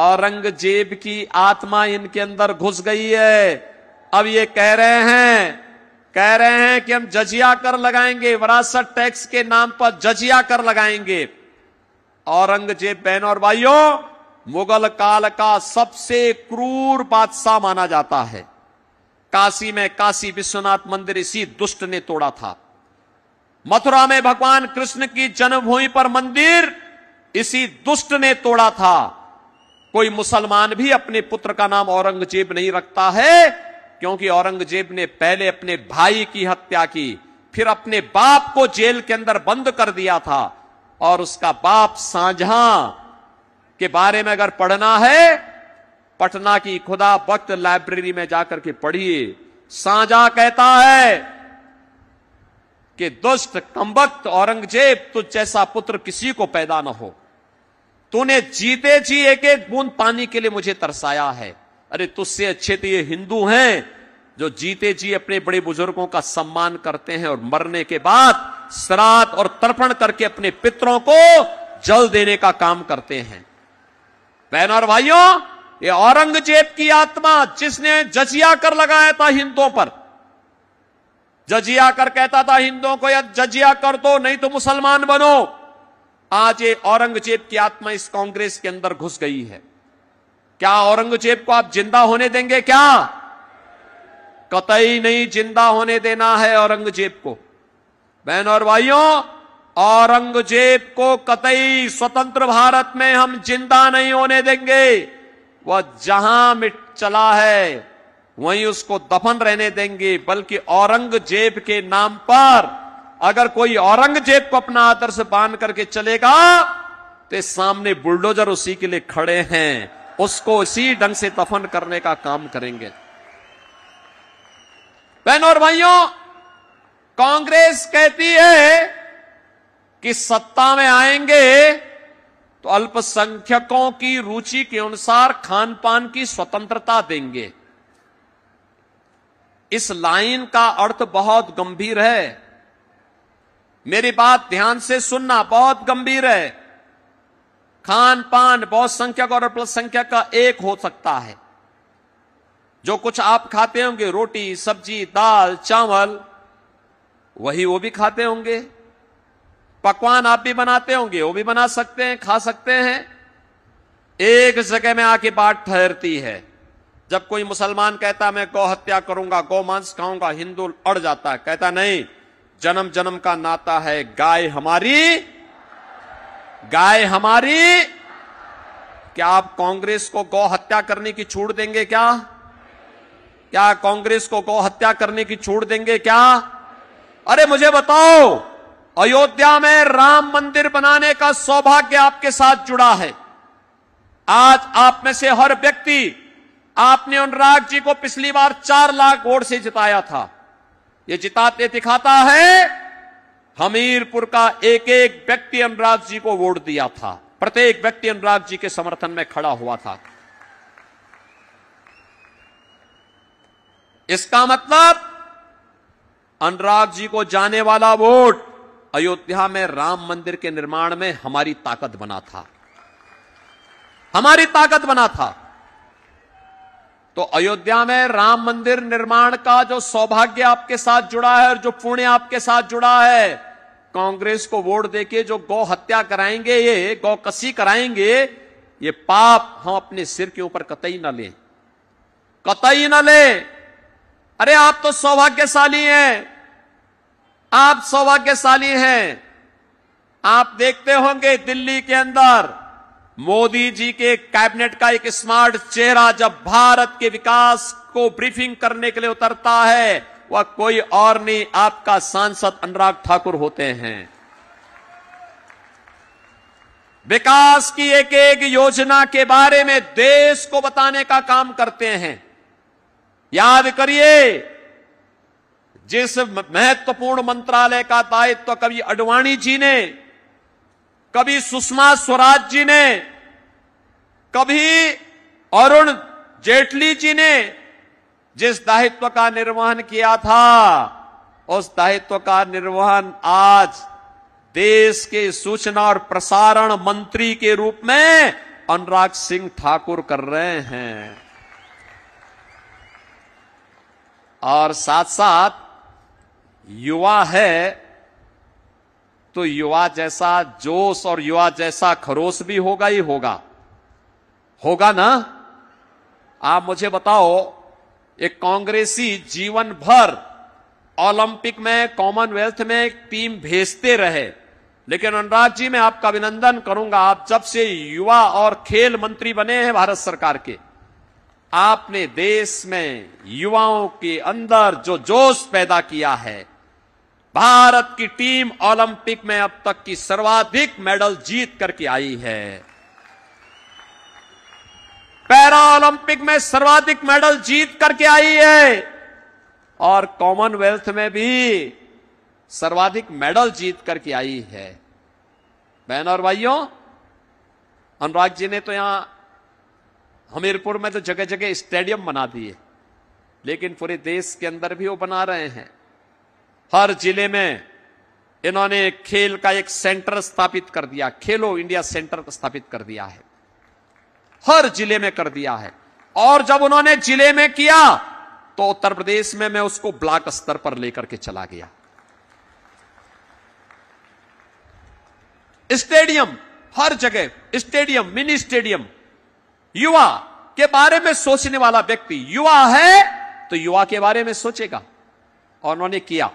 औरंगजेब की आत्मा इनके अंदर घुस गई है अब ये कह रहे हैं कह रहे हैं कि हम जजिया कर लगाएंगे वरासत टैक्स के नाम पर जजिया कर लगाएंगे औरंगजेब बहन और भाइयों मुगल काल का सबसे क्रूर बादशाह माना जाता है काशी में काशी विश्वनाथ मंदिर इसी दुष्ट ने तोड़ा था मथुरा में भगवान कृष्ण की जन्मभूमि पर मंदिर इसी दुष्ट ने तोड़ा था कोई मुसलमान भी अपने पुत्र का नाम औरंगजेब नहीं रखता है क्योंकि औरंगजेब ने पहले अपने भाई की हत्या की फिर अपने बाप को जेल के अंदर बंद कर दिया था और उसका बाप साझा के बारे में अगर पढ़ना है पटना की खुदा वक्त लाइब्रेरी में जाकर के पढ़िए साझा कहता है कि दुष्ट कंबक्त औरंगजेब तुझ जैसा पुत्र किसी को पैदा ना हो तूने जीते जी एक एक बूंद पानी के लिए मुझे तरसाया है अरे तुझसे अच्छे तो ये हिंदू हैं जो जीते जी अपने बड़े बुजुर्गों का सम्मान करते हैं और मरने के बाद श्राद्ध और तर्पण करके अपने पितरों को जल देने का काम करते हैं बहन और भाइयों ये औरंगजेब की आत्मा जिसने जजिया कर लगाया था हिंदुओं पर जजिया कर कहता था हिंदुओं को या जजिया कर दो नहीं तो मुसलमान बनो आज ये औरंगजेब की आत्मा इस कांग्रेस के अंदर घुस गई है क्या औरंगजेब को आप जिंदा होने देंगे क्या कतई नहीं जिंदा होने देना है औरंगजेब को बहन और भाइयों औरंगजेब को कतई स्वतंत्र भारत में हम जिंदा नहीं होने देंगे वह जहां मिट चला है वहीं उसको दफन रहने देंगे बल्कि औरंगजेब के नाम पर अगर कोई औरंगजेब को अपना आदर्श बांध करके चलेगा तो सामने बुलडोजर उसी के लिए खड़े हैं उसको इसी ढंग से दफन करने का काम करेंगे बहनों और भाइयों कांग्रेस कहती है कि सत्ता में आएंगे तो अल्पसंख्यकों की रुचि के अनुसार खान पान की स्वतंत्रता देंगे इस लाइन का अर्थ बहुत गंभीर है मेरी बात ध्यान से सुनना बहुत गंभीर है खान पान बहुत संख्यक और प्लस संख्यक का एक हो सकता है जो कुछ आप खाते होंगे रोटी सब्जी दाल चावल वही वो भी खाते होंगे पकवान आप भी बनाते होंगे वो भी बना सकते हैं खा सकते हैं एक जगह में आके बात ठहरती है जब कोई मुसलमान कहता मैं गौ हत्या करूंगा गौ मांस खाऊंगा हिंदू अड़ जाता है कहता नहीं जन्म जन्म का नाता है गाय हमारी गाय हमारी क्या आप कांग्रेस को गौ हत्या करने की छूट देंगे क्या क्या कांग्रेस को गौ हत्या करने की छूट देंगे क्या अरे मुझे बताओ अयोध्या में राम मंदिर बनाने का सौभाग्य आपके साथ जुड़ा है आज आप में से हर व्यक्ति आपने अनुराग जी को पिछली बार चार लाख वोट से जिताया था ये जिताते दिखाता है हमीरपुर का एक एक व्यक्ति अनुराग जी को वोट दिया था प्रत्येक व्यक्ति अनुराग जी के समर्थन में खड़ा हुआ था इसका मतलब अनुराग जी को जाने वाला वोट अयोध्या में राम मंदिर के निर्माण में हमारी ताकत बना था हमारी ताकत बना था तो अयोध्या में राम मंदिर निर्माण का जो सौभाग्य आपके साथ जुड़ा है और जो पुण्य आपके साथ जुड़ा है कांग्रेस को वोट देके जो गौ हत्या कराएंगे ये गौ कसी कराएंगे ये पाप हम अपने सिर के ऊपर कतई ना लें कतई ना लें अरे आप तो सौभाग्यशाली हैं आप सौभाग्यशाली हैं आप देखते होंगे दिल्ली के अंदर मोदी जी के कैबिनेट का एक स्मार्ट चेहरा जब भारत के विकास को ब्रीफिंग करने के लिए उतरता है वह कोई और नहीं आपका सांसद अनुराग ठाकुर होते हैं विकास की एक एक योजना के बारे में देश को बताने का काम करते हैं याद करिए जिस महत्वपूर्ण मंत्रालय का दायित्व तो कभी अडवाणी जी ने कभी सुषमा स्वराज जी ने कभी अरुण जेटली जी ने जिस दायित्व का निर्वहन किया था उस दायित्व का निर्वहन आज देश के सूचना और प्रसारण मंत्री के रूप में अनुराग सिंह ठाकुर कर रहे हैं और साथ साथ युवा है तो युवा जैसा जोश और युवा जैसा खरोश भी होगा ही होगा होगा ना आप मुझे बताओ एक कांग्रेसी जीवन भर ओलंपिक में कॉमनवेल्थ में टीम भेजते रहे लेकिन अनुराग जी मैं आपका अभिनंदन करूंगा आप जब से युवा और खेल मंत्री बने हैं भारत सरकार के आपने देश में युवाओं के अंदर जो जोश पैदा किया है भारत की टीम ओलंपिक में अब तक की सर्वाधिक मेडल जीत करके आई है पैरा ओलंपिक में सर्वाधिक मेडल जीत करके आई है और कॉमनवेल्थ में भी सर्वाधिक मेडल जीत करके आई है बहन और भाइयों अनुराग जी ने तो यहां हमीरपुर में तो जगह जगह स्टेडियम बना दिए लेकिन पूरे देश के अंदर भी वो बना रहे हैं हर जिले में इन्होंने खेल का एक सेंटर स्थापित कर दिया खेलो इंडिया सेंटर स्थापित कर दिया है हर जिले में कर दिया है और जब उन्होंने जिले में किया तो उत्तर प्रदेश में मैं उसको ब्लॉक स्तर पर लेकर के चला गया स्टेडियम हर जगह स्टेडियम मिनी स्टेडियम युवा के बारे में सोचने वाला व्यक्ति युवा है तो युवा के बारे में सोचेगा और उन्होंने किया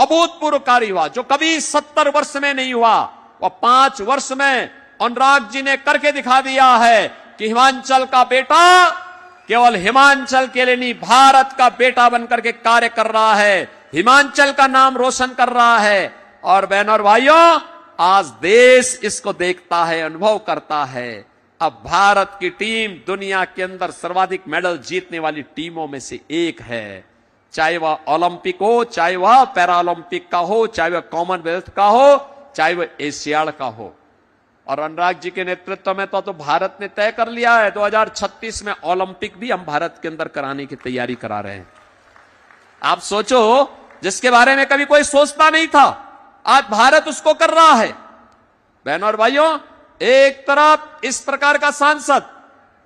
अभूतपूर्व कार्य हुआ जो कभी सत्तर वर्ष में नहीं हुआ वह पांच वर्ष में अनुराग जी ने करके दिखा दिया है कि हिमाचल का बेटा केवल हिमाचल के लिए नहीं भारत का बेटा बनकर के कार्य कर रहा है हिमाचल का नाम रोशन कर रहा है और बहनों और भाइयों आज देश इसको देखता है अनुभव करता है अब भारत की टीम दुनिया के अंदर सर्वाधिक मेडल जीतने वाली टीमों में से एक है चाहे वह ओलंपिक हो चाहे वह पैरालंपिक का हो चाहे वह कॉमनवेल्थ का हो चाहे वह एशियाड का हो और अनुराग जी के नेतृत्व में तो, तो भारत ने तय कर लिया है 2036 में ओलंपिक भी हम भारत के अंदर कराने की तैयारी करा रहे हैं आप सोचो जिसके बारे में कभी कोई सोचता नहीं था आज भारत उसको कर रहा है बहनों और भाइयों एक तरफ इस प्रकार का सांसद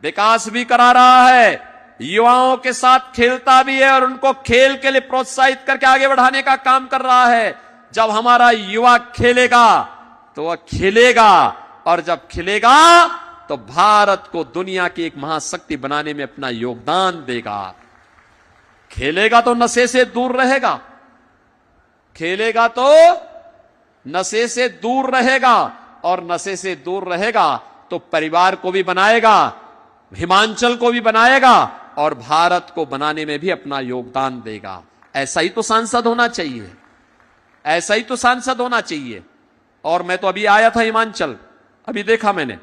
विकास भी करा रहा है युवाओं के साथ खेलता भी है और उनको खेल के लिए प्रोत्साहित करके आगे बढ़ाने का काम कर रहा है जब हमारा युवा खेलेगा तो वह खेलेगा और जब खिलेगा तो भारत को दुनिया की एक महाशक्ति बनाने में अपना योगदान देगा खेलेगा तो नशे से दूर रहेगा खेलेगा तो नशे से दूर रहेगा और नशे से दूर रहेगा तो परिवार को भी बनाएगा हिमाचल को भी बनाएगा और भारत को बनाने में भी अपना योगदान देगा ऐसा ही तो सांसद होना चाहिए ऐसा ही तो सांसद होना चाहिए और मैं तो अभी आया था हिमाचल अभी देखा मैंने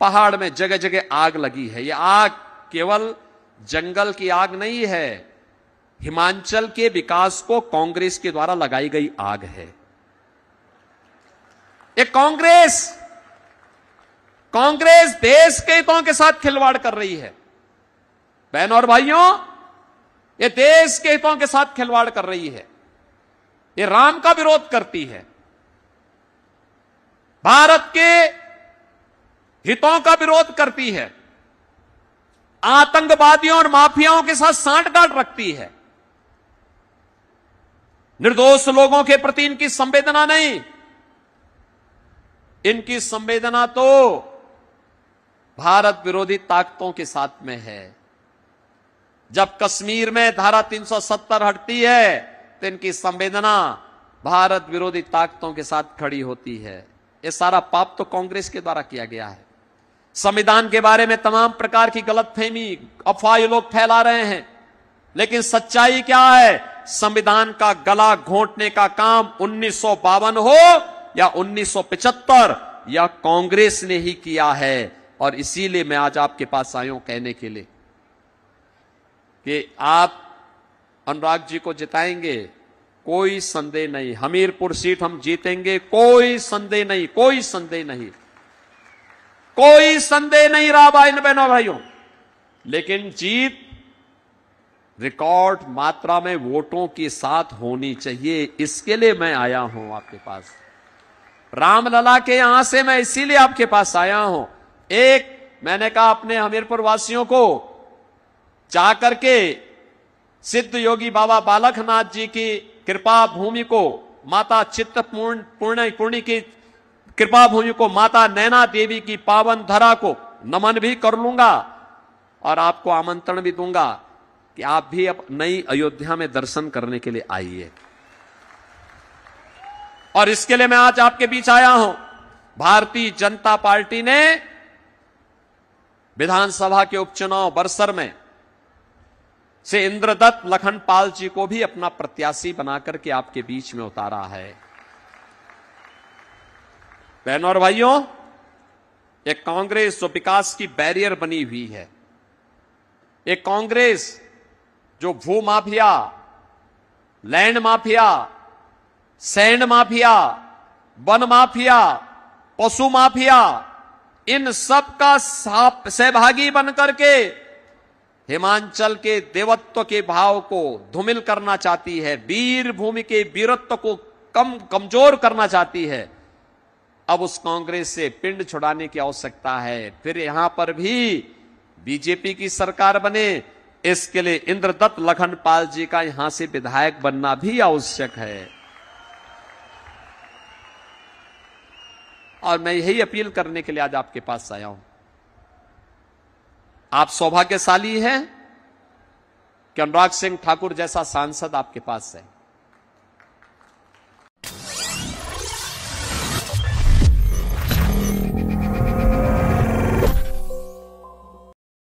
पहाड़ में जगह जगह आग लगी है ये आग केवल जंगल की आग नहीं है हिमाचल के विकास को कांग्रेस के द्वारा लगाई गई आग है ये कांग्रेस कांग्रेस देश के हितों के साथ खिलवाड़ कर रही है बहनों और भाइयों ये देश के हितों के साथ खिलवाड़ कर रही है ये राम का विरोध करती है भारत के हितों का विरोध करती है आतंकवादियों और माफियाओं के साथ सांठगांठ रखती है निर्दोष लोगों के प्रति इनकी संवेदना नहीं इनकी संवेदना तो भारत विरोधी ताकतों के साथ में है जब कश्मीर में धारा 370 हटती है तो इनकी संवेदना भारत विरोधी ताकतों के साथ खड़ी होती है ये सारा पाप तो कांग्रेस के द्वारा किया गया है संविधान के बारे में तमाम प्रकार की गलतफहमी अफवाह लोग फैला रहे हैं लेकिन सच्चाई क्या है संविधान का गला घोंटने का काम उन्नीस हो या उन्नीस या कांग्रेस ने ही किया है और इसीलिए मैं आज आपके पास आया हूं कहने के लिए कि आप अनुराग जी को जिताएंगे कोई संदेह नहीं हमीरपुर सीट हम जीतेंगे कोई संदेह नहीं कोई संदेह नहीं कोई संदेह नहीं रहा भाई बहनों भाइयों लेकिन जीत रिकॉर्ड मात्रा में वोटों के साथ होनी चाहिए इसके लिए मैं आया हूं आपके पास रामलला के यहां से मैं इसीलिए आपके पास आया हूं एक मैंने कहा अपने हमीरपुर वासियों को जा करके सिद्ध योगी बाबा बालकनाथ जी की कृपा भूमि को माता चित्त पूर्ण पूर्ण पूर्णी की कृपा भूमि को माता नैना देवी की पावन धरा को नमन भी कर लूंगा और आपको आमंत्रण भी दूंगा कि आप भी अब नई अयोध्या में दर्शन करने के लिए आइए और इसके लिए मैं आज आपके बीच आया हूं भारतीय जनता पार्टी ने विधानसभा के उपचुनाव बरसर में से इंद्रदत्त लखन पाल जी को भी अपना प्रत्याशी बनाकर के आपके बीच में उतारा है बहनों और भाइयों एक कांग्रेस जो विकास की बैरियर बनी हुई है एक कांग्रेस जो भू mafia land mafia sand mafia वन माफिया पशु माफिया इन सब का सहभागी बनकर के हिमांचल के देवत्व के भाव को धूमिल करना चाहती है वीर भूमि के वीरत्व को कम कमजोर करना चाहती है अब उस कांग्रेस से पिंड छुड़ाने की आवश्यकता है फिर यहां पर भी बीजेपी की सरकार बने इसके लिए इंद्रदत्त लखनपाल जी का यहां से विधायक बनना भी आवश्यक है और मैं यही अपील करने के लिए आज आपके पास आया हूं आप सौभाग्यशाली हैं कि अनुराग सिंह ठाकुर जैसा सांसद आपके पास है